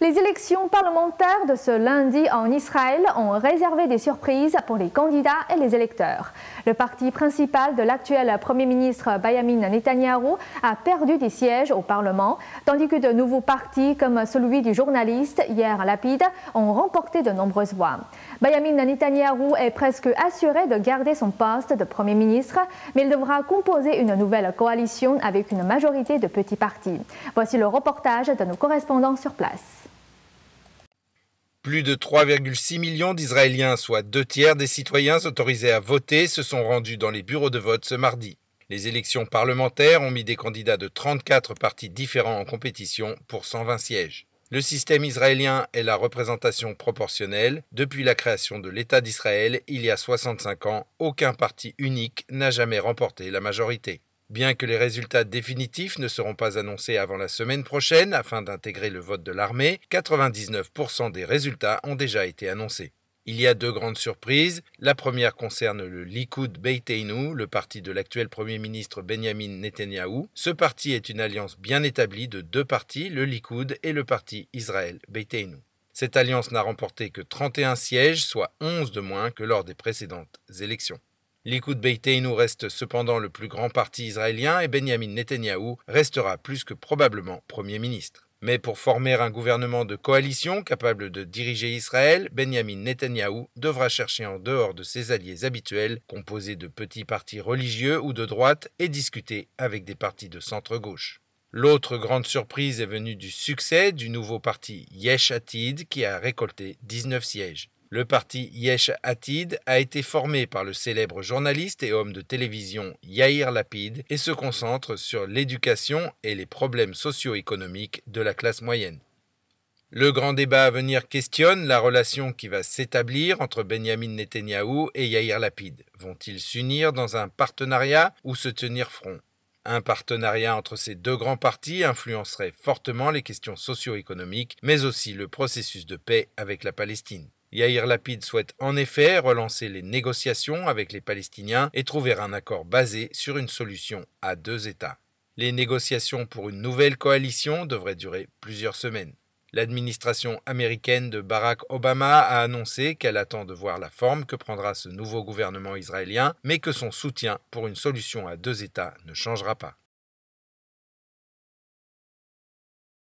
Les élections parlementaires de ce lundi en Israël ont réservé des surprises pour les candidats et les électeurs. Le parti principal de l'actuel Premier ministre Benjamin Netanyahu a perdu des sièges au Parlement, tandis que de nouveaux partis comme celui du journaliste Hier Lapide ont remporté de nombreuses voix. Benjamin Netanyahu est presque assuré de garder son poste de Premier ministre, mais il devra composer une nouvelle coalition avec une majorité de petits partis. Voici le reportage de nos correspondants sur place. Plus de 3,6 millions d'Israéliens, soit deux tiers des citoyens autorisés à voter, se sont rendus dans les bureaux de vote ce mardi. Les élections parlementaires ont mis des candidats de 34 partis différents en compétition pour 120 sièges. Le système israélien est la représentation proportionnelle. Depuis la création de l'État d'Israël, il y a 65 ans, aucun parti unique n'a jamais remporté la majorité. Bien que les résultats définitifs ne seront pas annoncés avant la semaine prochaine afin d'intégrer le vote de l'armée, 99% des résultats ont déjà été annoncés. Il y a deux grandes surprises. La première concerne le Likoud Beiteinu, le parti de l'actuel Premier ministre Benjamin Netanyahu. Ce parti est une alliance bien établie de deux partis, le Likoud et le parti Israël Beiteinu. Cette alliance n'a remporté que 31 sièges, soit 11 de moins que lors des précédentes élections. Likoud Beiteinu reste cependant le plus grand parti israélien et Benjamin Netanyahou restera plus que probablement Premier ministre. Mais pour former un gouvernement de coalition capable de diriger Israël, Benjamin Netanyahou devra chercher en dehors de ses alliés habituels, composés de petits partis religieux ou de droite, et discuter avec des partis de centre-gauche. L'autre grande surprise est venue du succès du nouveau parti Yesh Atid qui a récolté 19 sièges. Le parti Yesh Atid a été formé par le célèbre journaliste et homme de télévision Yair Lapid et se concentre sur l'éducation et les problèmes socio-économiques de la classe moyenne. Le grand débat à venir questionne la relation qui va s'établir entre Benjamin Netanyahou et Yair Lapid. Vont-ils s'unir dans un partenariat ou se tenir front un partenariat entre ces deux grands partis influencerait fortement les questions socio-économiques, mais aussi le processus de paix avec la Palestine. Yair Lapid souhaite en effet relancer les négociations avec les Palestiniens et trouver un accord basé sur une solution à deux États. Les négociations pour une nouvelle coalition devraient durer plusieurs semaines. L'administration américaine de Barack Obama a annoncé qu'elle attend de voir la forme que prendra ce nouveau gouvernement israélien, mais que son soutien pour une solution à deux États ne changera pas.